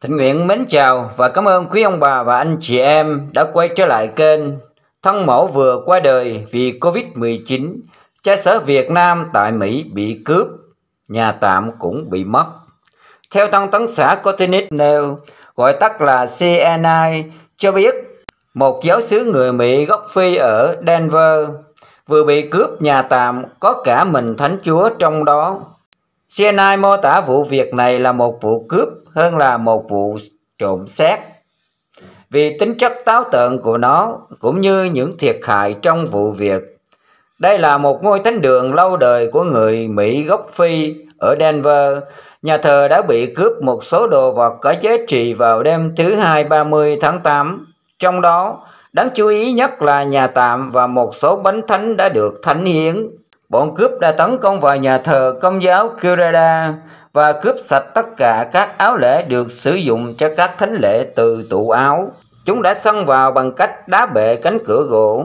Thịnh Nguyện mến chào và cảm ơn quý ông bà và anh chị em đã quay trở lại kênh Thân mẫu vừa qua đời vì Covid-19, cha sở Việt Nam tại Mỹ bị cướp, nhà tạm cũng bị mất. Theo Tân Tấn xã Cotinis nêu, gọi tắt là CNI, cho biết một giáo sứ người Mỹ gốc Phi ở Denver vừa bị cướp nhà tạm có cả mình thánh chúa trong đó. Sienai mô tả vụ việc này là một vụ cướp hơn là một vụ trộm xét. Vì tính chất táo tợn của nó cũng như những thiệt hại trong vụ việc. Đây là một ngôi thánh đường lâu đời của người Mỹ gốc Phi ở Denver. Nhà thờ đã bị cướp một số đồ vật có giá trị vào đêm thứ hai 30 tháng 8. Trong đó, Đáng chú ý nhất là nhà tạm và một số bánh thánh đã được thánh hiến. Bọn cướp đã tấn công vào nhà thờ công giáo Kureda và cướp sạch tất cả các áo lễ được sử dụng cho các thánh lễ từ tụ áo. Chúng đã xông vào bằng cách đá bệ cánh cửa gỗ.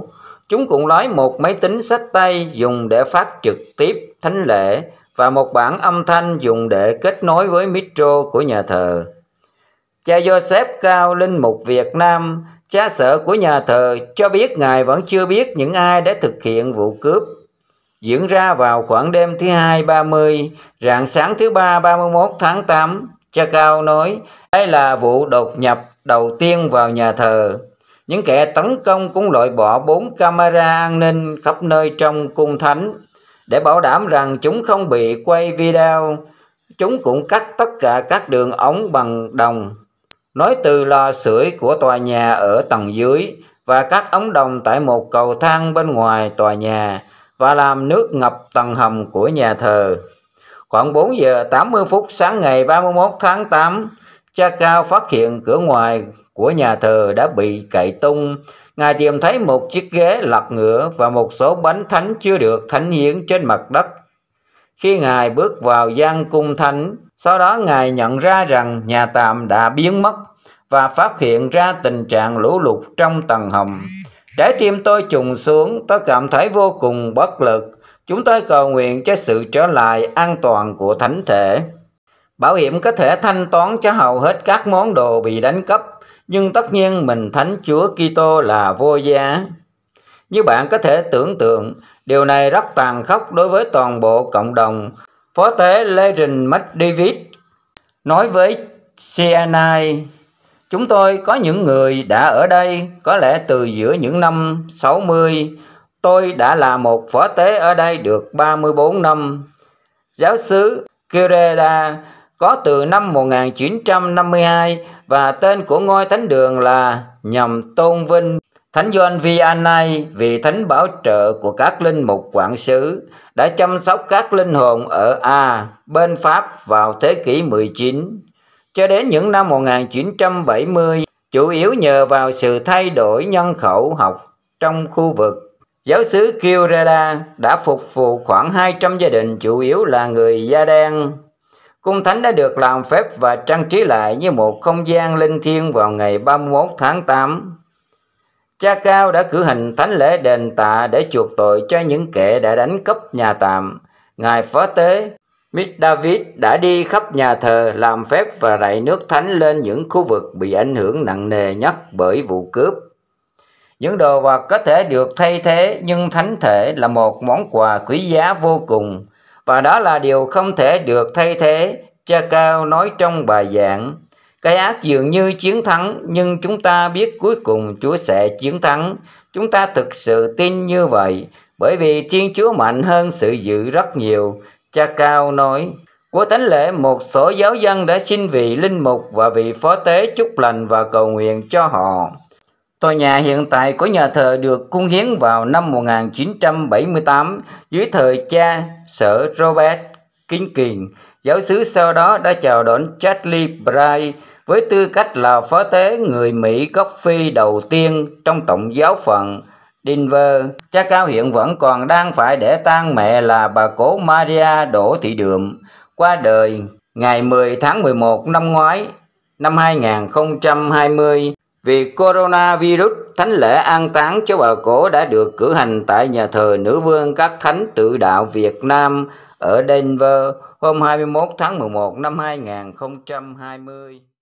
Chúng cũng lói một máy tính sách tay dùng để phát trực tiếp thánh lễ và một bản âm thanh dùng để kết nối với micro của nhà thờ. Cha Joseph Cao Linh Mục Việt Nam Cha sở của nhà thờ cho biết Ngài vẫn chưa biết những ai đã thực hiện vụ cướp diễn ra vào khoảng đêm thứ hai 30, rạng sáng thứ ba 31 tháng 8. Cha Cao nói đây là vụ đột nhập đầu tiên vào nhà thờ. Những kẻ tấn công cũng loại bỏ bốn camera an ninh khắp nơi trong cung thánh để bảo đảm rằng chúng không bị quay video. Chúng cũng cắt tất cả các đường ống bằng đồng nối từ lò sưởi của tòa nhà ở tầng dưới và các ống đồng tại một cầu thang bên ngoài tòa nhà và làm nước ngập tầng hầm của nhà thờ. Khoảng 4 giờ 80 phút sáng ngày 31 tháng 8, cha Cao phát hiện cửa ngoài của nhà thờ đã bị cậy tung. Ngài tìm thấy một chiếc ghế lật ngựa và một số bánh thánh chưa được thánh hiến trên mặt đất. Khi Ngài bước vào gian cung thánh, sau đó Ngài nhận ra rằng nhà tạm đã biến mất và phát hiện ra tình trạng lũ lụt trong tầng hầm. Trái tim tôi trùng xuống, tôi cảm thấy vô cùng bất lực. Chúng tôi cầu nguyện cho sự trở lại an toàn của thánh thể. Bảo hiểm có thể thanh toán cho hầu hết các món đồ bị đánh cắp, nhưng tất nhiên mình Thánh Chúa Kitô là vô giá. Như bạn có thể tưởng tượng, điều này rất tàn khốc đối với toàn bộ cộng đồng. Phó tế Legend McDavid nói với CNN Chúng tôi có những người đã ở đây có lẽ từ giữa những năm 60. Tôi đã là một phó tế ở đây được 34 năm. Giáo sứ Kireda có từ năm 1952 và tên của ngôi thánh đường là nhằm tôn vinh Thánh Doan Vianney vì thánh bảo trợ của các linh mục quản sứ đã chăm sóc các linh hồn ở A bên Pháp vào thế kỷ 19. Cho đến những năm 1970, chủ yếu nhờ vào sự thay đổi nhân khẩu học trong khu vực. Giáo sứ Kyureda đã phục vụ khoảng 200 gia đình chủ yếu là người da đen. Cung thánh đã được làm phép và trang trí lại như một không gian linh thiêng vào ngày 31 tháng 8. Cha Cao đã cử hành thánh lễ đền tạ để chuộc tội cho những kẻ đã đánh cắp nhà tạm. Ngài Phó Tế Mít David đã đi khắp nhà thờ làm phép và rải nước thánh lên những khu vực bị ảnh hưởng nặng nề nhất bởi vụ cướp. Những đồ vật có thể được thay thế nhưng thánh thể là một món quà quý giá vô cùng và đó là điều không thể được thay thế, cha Cao nói trong bài giảng. Cái ác dường như chiến thắng nhưng chúng ta biết cuối cùng Chúa sẽ chiến thắng. Chúng ta thực sự tin như vậy bởi vì Thiên Chúa mạnh hơn sự dữ rất nhiều Cha Cao nói, qua thánh lễ một số giáo dân đã xin vị linh mục và vị phó tế chúc lành và cầu nguyện cho họ. Tòa nhà hiện tại của nhà thờ được cung hiến vào năm 1978 dưới thời cha Sở Robert Kinh Kiền. Giáo sứ sau đó đã chào đón Charlie Bright với tư cách là phó tế người Mỹ gốc Phi đầu tiên trong tổng giáo phận Denver, cha Cao hiện vẫn còn đang phải để tang mẹ là bà cố Maria Đỗ Thị Đượm qua đời ngày 10 tháng 11 năm ngoái, năm 2020 vì coronavirus. Thánh lễ an táng cho bà cổ đã được cử hành tại nhà thờ Nữ Vương các Thánh Tự Đạo Việt Nam ở Denver hôm 21 tháng 11 năm 2020.